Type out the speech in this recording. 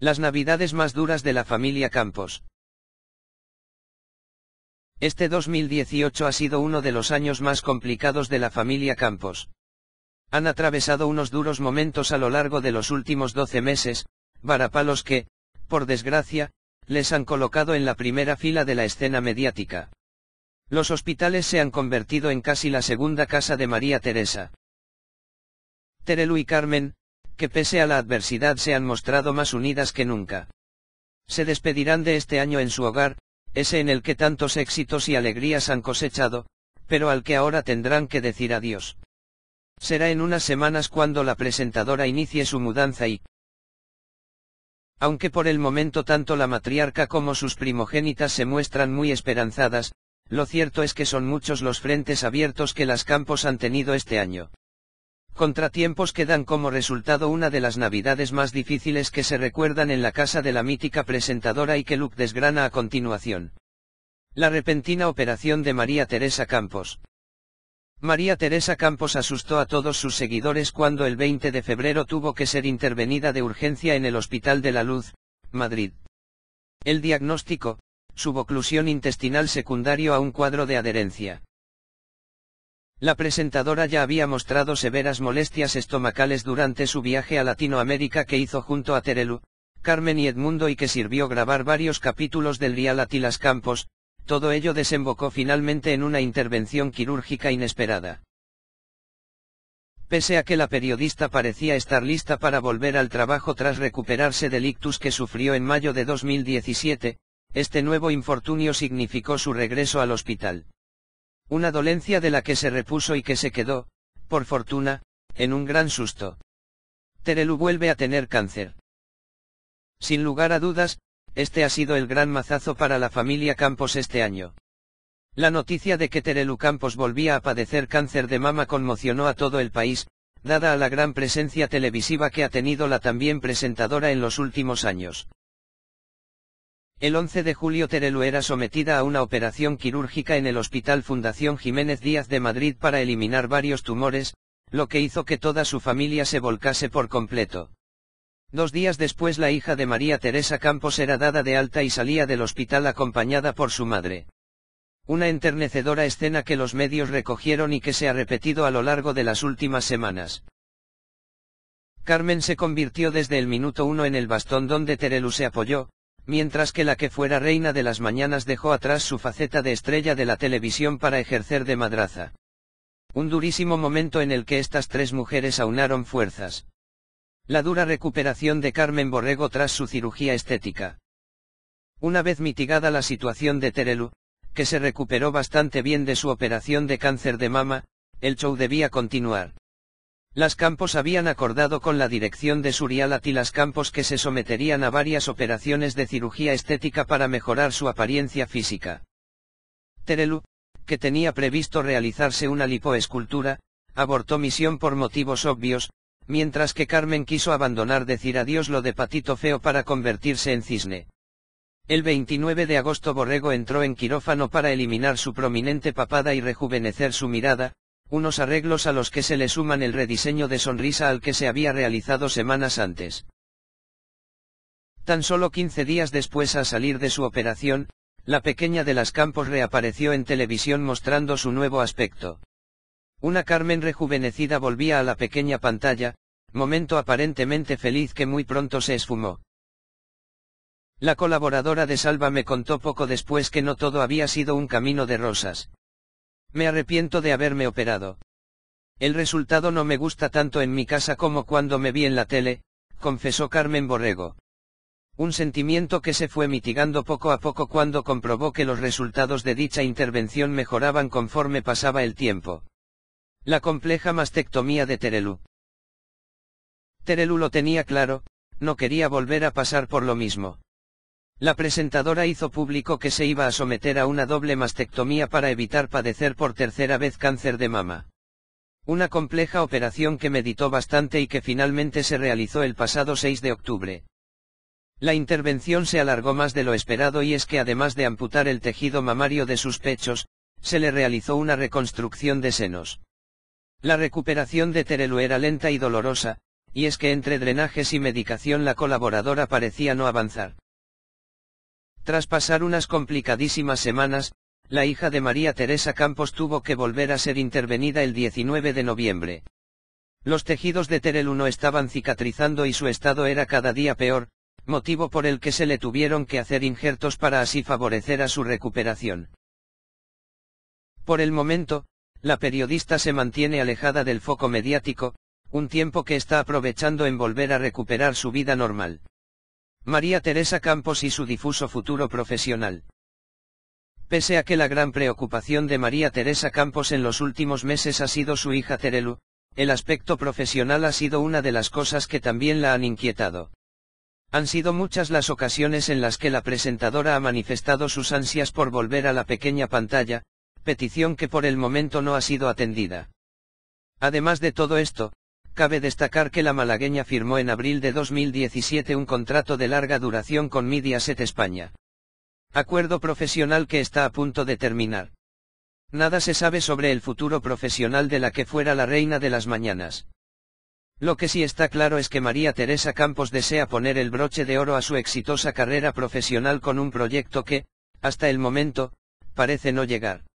Las navidades más duras de la familia Campos. Este 2018 ha sido uno de los años más complicados de la familia Campos. Han atravesado unos duros momentos a lo largo de los últimos 12 meses, varapalos que, por desgracia, les han colocado en la primera fila de la escena mediática. Los hospitales se han convertido en casi la segunda casa de María Teresa. Terelu y Carmen, que pese a la adversidad se han mostrado más unidas que nunca. Se despedirán de este año en su hogar, ese en el que tantos éxitos y alegrías han cosechado, pero al que ahora tendrán que decir adiós. Será en unas semanas cuando la presentadora inicie su mudanza y, aunque por el momento tanto la matriarca como sus primogénitas se muestran muy esperanzadas, lo cierto es que son muchos los frentes abiertos que las campos han tenido este año contratiempos que dan como resultado una de las navidades más difíciles que se recuerdan en la casa de la mítica presentadora y que Luke desgrana a continuación. La repentina operación de María Teresa Campos. María Teresa Campos asustó a todos sus seguidores cuando el 20 de febrero tuvo que ser intervenida de urgencia en el Hospital de la Luz, Madrid. El diagnóstico, suboclusión intestinal secundario a un cuadro de adherencia. La presentadora ya había mostrado severas molestias estomacales durante su viaje a Latinoamérica que hizo junto a Terelu, Carmen y Edmundo y que sirvió grabar varios capítulos del reality Atilas Campos, todo ello desembocó finalmente en una intervención quirúrgica inesperada. Pese a que la periodista parecía estar lista para volver al trabajo tras recuperarse del ictus que sufrió en mayo de 2017, este nuevo infortunio significó su regreso al hospital. Una dolencia de la que se repuso y que se quedó, por fortuna, en un gran susto. Terelu vuelve a tener cáncer. Sin lugar a dudas, este ha sido el gran mazazo para la familia Campos este año. La noticia de que Terelu Campos volvía a padecer cáncer de mama conmocionó a todo el país, dada a la gran presencia televisiva que ha tenido la también presentadora en los últimos años. El 11 de julio Terelu era sometida a una operación quirúrgica en el Hospital Fundación Jiménez Díaz de Madrid para eliminar varios tumores, lo que hizo que toda su familia se volcase por completo. Dos días después la hija de María Teresa Campos era dada de alta y salía del hospital acompañada por su madre. Una enternecedora escena que los medios recogieron y que se ha repetido a lo largo de las últimas semanas. Carmen se convirtió desde el minuto uno en el bastón donde Terelu se apoyó, mientras que la que fuera reina de las mañanas dejó atrás su faceta de estrella de la televisión para ejercer de madraza. Un durísimo momento en el que estas tres mujeres aunaron fuerzas. La dura recuperación de Carmen Borrego tras su cirugía estética. Una vez mitigada la situación de Terelu, que se recuperó bastante bien de su operación de cáncer de mama, el show debía continuar. Las campos habían acordado con la dirección de y las campos que se someterían a varias operaciones de cirugía estética para mejorar su apariencia física. Terelu, que tenía previsto realizarse una lipoescultura, abortó misión por motivos obvios, mientras que Carmen quiso abandonar decir adiós lo de patito feo para convertirse en cisne. El 29 de agosto Borrego entró en quirófano para eliminar su prominente papada y rejuvenecer su mirada, unos arreglos a los que se le suman el rediseño de sonrisa al que se había realizado semanas antes. Tan solo 15 días después a salir de su operación, la pequeña de las Campos reapareció en televisión mostrando su nuevo aspecto. Una Carmen rejuvenecida volvía a la pequeña pantalla, momento aparentemente feliz que muy pronto se esfumó. La colaboradora de Salva me contó poco después que no todo había sido un camino de rosas. Me arrepiento de haberme operado. El resultado no me gusta tanto en mi casa como cuando me vi en la tele, confesó Carmen Borrego. Un sentimiento que se fue mitigando poco a poco cuando comprobó que los resultados de dicha intervención mejoraban conforme pasaba el tiempo. La compleja mastectomía de Terelu. Terelu lo tenía claro, no quería volver a pasar por lo mismo. La presentadora hizo público que se iba a someter a una doble mastectomía para evitar padecer por tercera vez cáncer de mama. Una compleja operación que meditó bastante y que finalmente se realizó el pasado 6 de octubre. La intervención se alargó más de lo esperado y es que además de amputar el tejido mamario de sus pechos, se le realizó una reconstrucción de senos. La recuperación de Terelu era lenta y dolorosa, y es que entre drenajes y medicación la colaboradora parecía no avanzar. Tras pasar unas complicadísimas semanas, la hija de María Teresa Campos tuvo que volver a ser intervenida el 19 de noviembre. Los tejidos de Terel 1 estaban cicatrizando y su estado era cada día peor, motivo por el que se le tuvieron que hacer injertos para así favorecer a su recuperación. Por el momento, la periodista se mantiene alejada del foco mediático, un tiempo que está aprovechando en volver a recuperar su vida normal. María Teresa Campos y su difuso futuro profesional. Pese a que la gran preocupación de María Teresa Campos en los últimos meses ha sido su hija Terelu, el aspecto profesional ha sido una de las cosas que también la han inquietado. Han sido muchas las ocasiones en las que la presentadora ha manifestado sus ansias por volver a la pequeña pantalla, petición que por el momento no ha sido atendida. Además de todo esto, Cabe destacar que la malagueña firmó en abril de 2017 un contrato de larga duración con Mediaset España. Acuerdo profesional que está a punto de terminar. Nada se sabe sobre el futuro profesional de la que fuera la reina de las mañanas. Lo que sí está claro es que María Teresa Campos desea poner el broche de oro a su exitosa carrera profesional con un proyecto que, hasta el momento, parece no llegar.